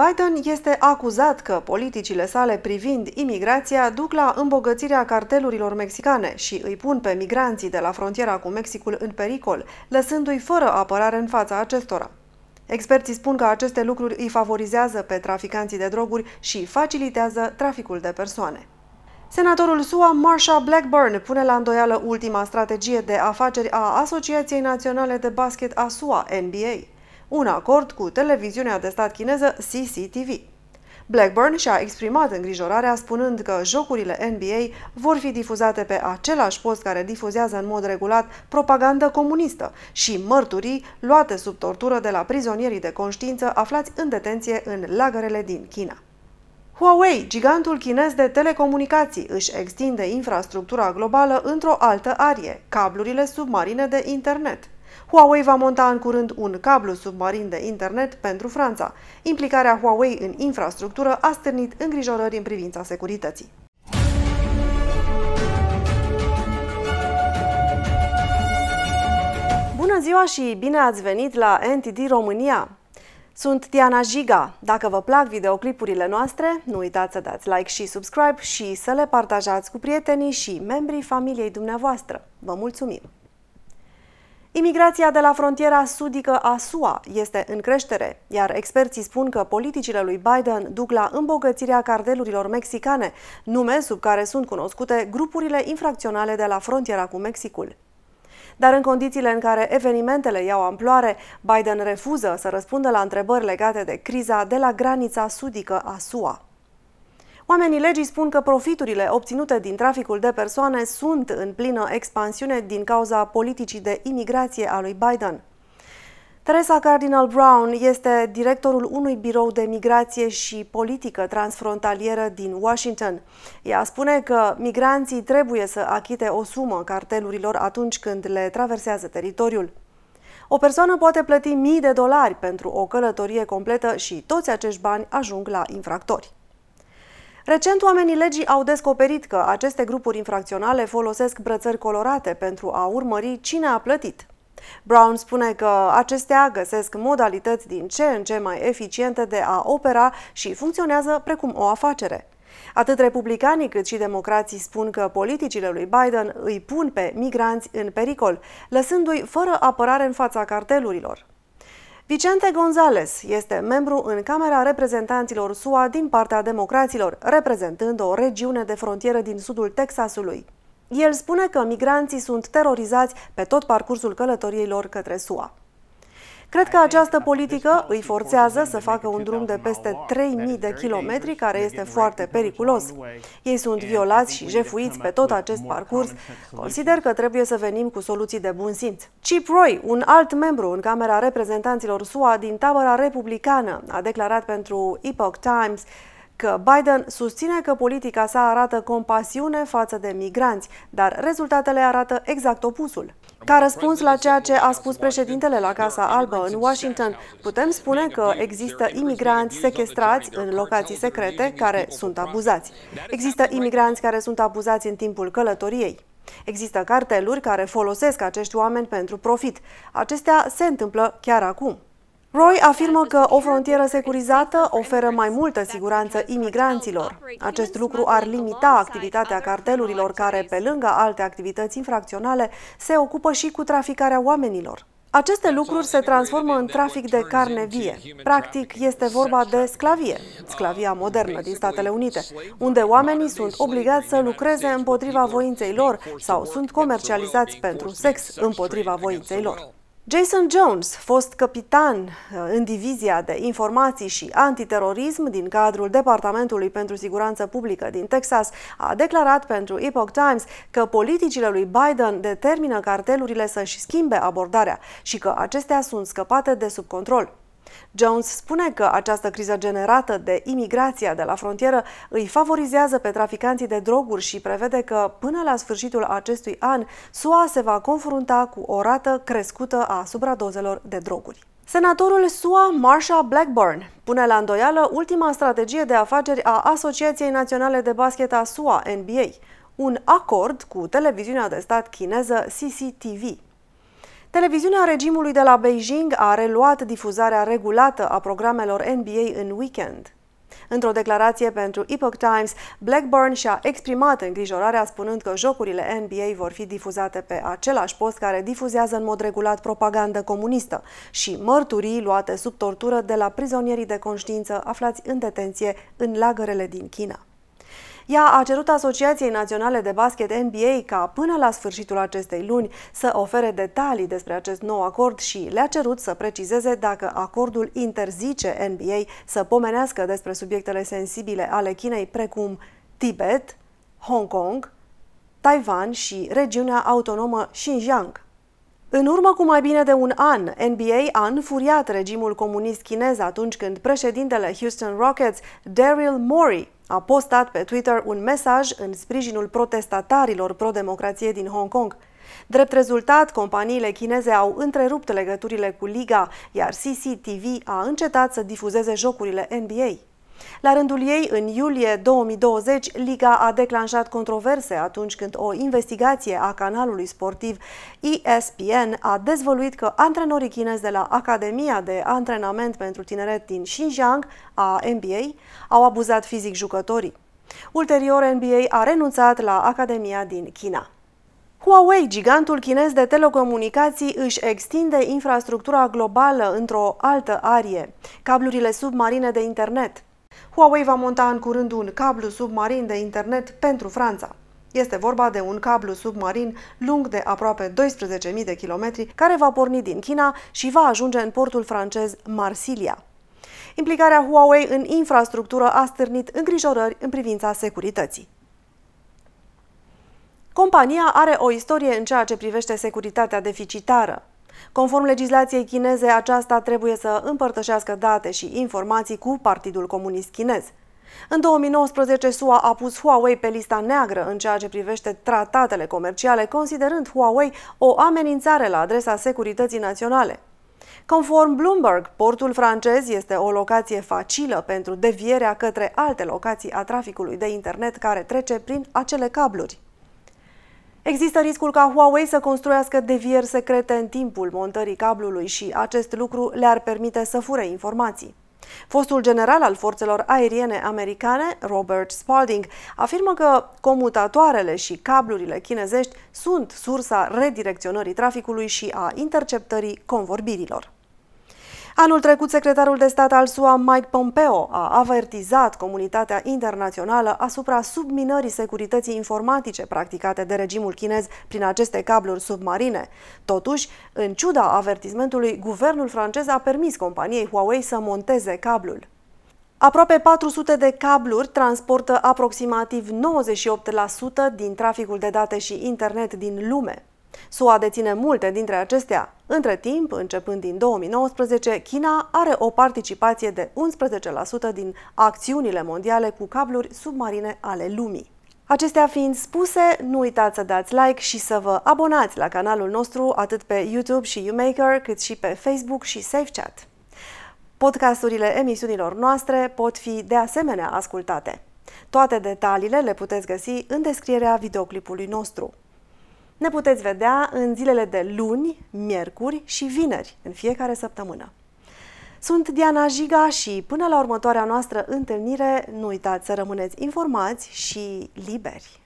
Biden este acuzat că politicile sale privind imigrația duc la îmbogățirea cartelurilor mexicane și îi pun pe migranții de la frontiera cu Mexicul în pericol, lăsându-i fără apărare în fața acestora. Experții spun că aceste lucruri îi favorizează pe traficanții de droguri și facilitează traficul de persoane. Senatorul SUA Marsha Blackburn pune la îndoială ultima strategie de afaceri a Asociației Naționale de Basket a SUA, NBA un acord cu televiziunea de stat chineză CCTV. Blackburn și-a exprimat îngrijorarea spunând că jocurile NBA vor fi difuzate pe același post care difuzează în mod regulat propagandă comunistă și mărturii luate sub tortură de la prizonierii de conștiință aflați în detenție în lagărele din China. Huawei, gigantul chinez de telecomunicații, își extinde infrastructura globală într-o altă arie, cablurile submarine de internet. Huawei va monta în curând un cablu submarin de internet pentru Franța. Implicarea Huawei în infrastructură a stârnit îngrijorări în privința securității. Bună ziua și bine ați venit la NTD România! Sunt Diana Jiga. Dacă vă plac videoclipurile noastre, nu uitați să dați like și subscribe și să le partajați cu prietenii și membrii familiei dumneavoastră. Vă mulțumim! Imigrația de la frontiera sudică a SUA este în creștere, iar experții spun că politicile lui Biden duc la îmbogățirea cartelurilor mexicane, nume sub care sunt cunoscute grupurile infracționale de la frontiera cu Mexicul. Dar în condițiile în care evenimentele iau amploare, Biden refuză să răspundă la întrebări legate de criza de la granița sudică a SUA. Oamenii legii spun că profiturile obținute din traficul de persoane sunt în plină expansiune din cauza politicii de imigrație a lui Biden. Teresa Cardinal Brown este directorul unui birou de migrație și politică transfrontalieră din Washington. Ea spune că migranții trebuie să achite o sumă cartelurilor atunci când le traversează teritoriul. O persoană poate plăti mii de dolari pentru o călătorie completă și toți acești bani ajung la infractori. Recent, oamenii legii au descoperit că aceste grupuri infracționale folosesc brățări colorate pentru a urmări cine a plătit. Brown spune că acestea găsesc modalități din ce în ce mai eficiente de a opera și funcționează precum o afacere. Atât republicanii cât și democrații spun că politicile lui Biden îi pun pe migranți în pericol, lăsându-i fără apărare în fața cartelurilor. Vicente Gonzalez este membru în Camera Reprezentanților SUA din partea democraților, reprezentând o regiune de frontieră din sudul Texasului. El spune că migranții sunt terorizați pe tot parcursul călătoriei lor către SUA. Cred că această politică îi forțează să facă un drum de peste 3.000 de kilometri, care este foarte periculos. Ei sunt violați și jefuiți pe tot acest parcurs. Consider că trebuie să venim cu soluții de bun simț. Chip Roy, un alt membru în Camera Reprezentanților SUA din tabăra republicană, a declarat pentru Epoch Times că Biden susține că politica sa arată compasiune față de migranți, dar rezultatele arată exact opusul. Ca răspuns la ceea ce a spus președintele la Casa Albă în Washington, putem spune că există imigranți sequestrați în locații secrete care sunt abuzați. Există imigranți care sunt abuzați în timpul călătoriei. Există carteluri care folosesc acești oameni pentru profit. Acestea se întâmplă chiar acum. Roy afirmă că o frontieră securizată oferă mai multă siguranță imigranților. Acest lucru ar limita activitatea cartelurilor care, pe lângă alte activități infracționale, se ocupă și cu traficarea oamenilor. Aceste lucruri se transformă în trafic de carne vie. Practic, este vorba de sclavie, sclavia modernă din Statele Unite, unde oamenii sunt obligați să lucreze împotriva voinței lor sau sunt comercializați pentru sex împotriva voinței lor. Jason Jones, fost capitan uh, în divizia de informații și antiterorism din cadrul Departamentului pentru Siguranță Publică din Texas, a declarat pentru Epoch Times că politicile lui Biden determină cartelurile să-și schimbe abordarea și că acestea sunt scăpate de sub control. Jones spune că această criză generată de imigrația de la frontieră îi favorizează pe traficanții de droguri și prevede că până la sfârșitul acestui an SUA se va confrunta cu o rată crescută a supradozelor de droguri. Senatorul SUA Marsha Blackburn pune la îndoială ultima strategie de afaceri a Asociației Naționale de Basket a SUA, NBA, un acord cu televiziunea de stat chineză CCTV. Televiziunea regimului de la Beijing a reluat difuzarea regulată a programelor NBA în weekend. Într-o declarație pentru Epoch Times, Blackburn și-a exprimat îngrijorarea spunând că jocurile NBA vor fi difuzate pe același post care difuzează în mod regulat propagandă comunistă și mărturii luate sub tortură de la prizonierii de conștiință aflați în detenție în lagărele din China. Ea a cerut Asociației Naționale de Basket NBA ca până la sfârșitul acestei luni să ofere detalii despre acest nou acord și le-a cerut să precizeze dacă acordul interzice NBA să pomenească despre subiectele sensibile ale Chinei precum Tibet, Hong Kong, Taiwan și regiunea autonomă Xinjiang. În urmă cu mai bine de un an, NBA a înfuriat regimul comunist chinez atunci când președintele Houston Rockets, Daryl Morey, a postat pe Twitter un mesaj în sprijinul protestatarilor pro-democrație din Hong Kong. Drept rezultat, companiile chineze au întrerupt legăturile cu Liga, iar CCTV a încetat să difuzeze jocurile NBA. La rândul ei, în iulie 2020, Liga a declanșat controverse atunci când o investigație a canalului sportiv ESPN a dezvăluit că antrenorii chinezi de la Academia de Antrenament pentru Tineret din Xinjiang, a NBA, au abuzat fizic jucătorii. Ulterior, NBA a renunțat la Academia din China. Huawei, gigantul chinez de telecomunicații, își extinde infrastructura globală într-o altă arie, cablurile submarine de internet. Huawei va monta în curând un cablu submarin de internet pentru Franța. Este vorba de un cablu submarin lung de aproape 12.000 de kilometri, care va porni din China și va ajunge în portul francez Marsilia. Implicarea Huawei în infrastructură a stârnit îngrijorări în privința securității. Compania are o istorie în ceea ce privește securitatea deficitară. Conform legislației chineze, aceasta trebuie să împărtășească date și informații cu Partidul Comunist Chinez. În 2019, SUA a pus Huawei pe lista neagră în ceea ce privește tratatele comerciale, considerând Huawei o amenințare la adresa securității naționale. Conform Bloomberg, portul francez este o locație facilă pentru devierea către alte locații a traficului de internet care trece prin acele cabluri. Există riscul ca Huawei să construiască devieri secrete în timpul montării cablului și acest lucru le-ar permite să fure informații. Fostul general al forțelor aeriene americane, Robert Spalding, afirmă că comutatoarele și cablurile chinezești sunt sursa redirecționării traficului și a interceptării convorbirilor. Anul trecut, secretarul de stat al SUA Mike Pompeo a avertizat comunitatea internațională asupra subminării securității informatice practicate de regimul chinez prin aceste cabluri submarine. Totuși, în ciuda avertismentului, guvernul francez a permis companiei Huawei să monteze cablul. Aproape 400 de cabluri transportă aproximativ 98% din traficul de date și internet din lume. SUA deține multe dintre acestea. Între timp, începând din 2019, China are o participație de 11% din acțiunile mondiale cu cabluri submarine ale lumii. Acestea fiind spuse, nu uitați să dați like și să vă abonați la canalul nostru atât pe YouTube și YouMaker, cât și pe Facebook și SafeChat. Podcasturile emisiunilor noastre pot fi de asemenea ascultate. Toate detaliile le puteți găsi în descrierea videoclipului nostru. Ne puteți vedea în zilele de luni, miercuri și vineri, în fiecare săptămână. Sunt Diana Jiga și până la următoarea noastră întâlnire, nu uitați să rămâneți informați și liberi.